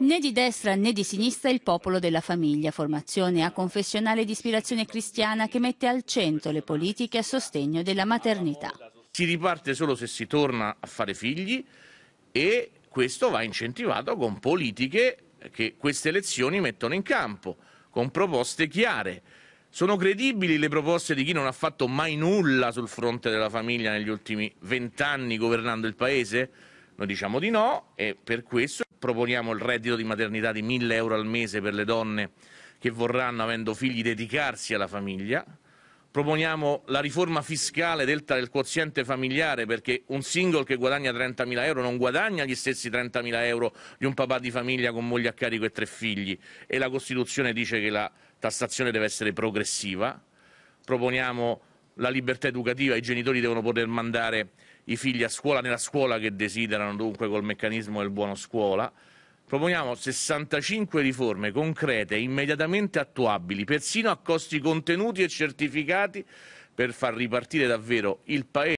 Né di destra né di sinistra il popolo della famiglia, formazione a confessionale di ispirazione cristiana che mette al centro le politiche a sostegno della maternità. Si riparte solo se si torna a fare figli e questo va incentivato con politiche che queste elezioni mettono in campo, con proposte chiare. Sono credibili le proposte di chi non ha fatto mai nulla sul fronte della famiglia negli ultimi vent'anni governando il Paese? Noi diciamo di no e per questo proponiamo il reddito di maternità di 1000 euro al mese per le donne che vorranno, avendo figli, dedicarsi alla famiglia. Proponiamo la riforma fiscale delta del quoziente familiare perché un single che guadagna 30.000 euro non guadagna gli stessi 30.000 euro di un papà di famiglia con moglie a carico e tre figli e la Costituzione dice che la tassazione deve essere progressiva. Proponiamo la libertà educativa, i genitori devono poter mandare i figli a scuola nella scuola che desiderano, dunque col meccanismo del buono scuola. Proponiamo 65 riforme concrete, immediatamente attuabili, persino a costi contenuti e certificati, per far ripartire davvero il Paese.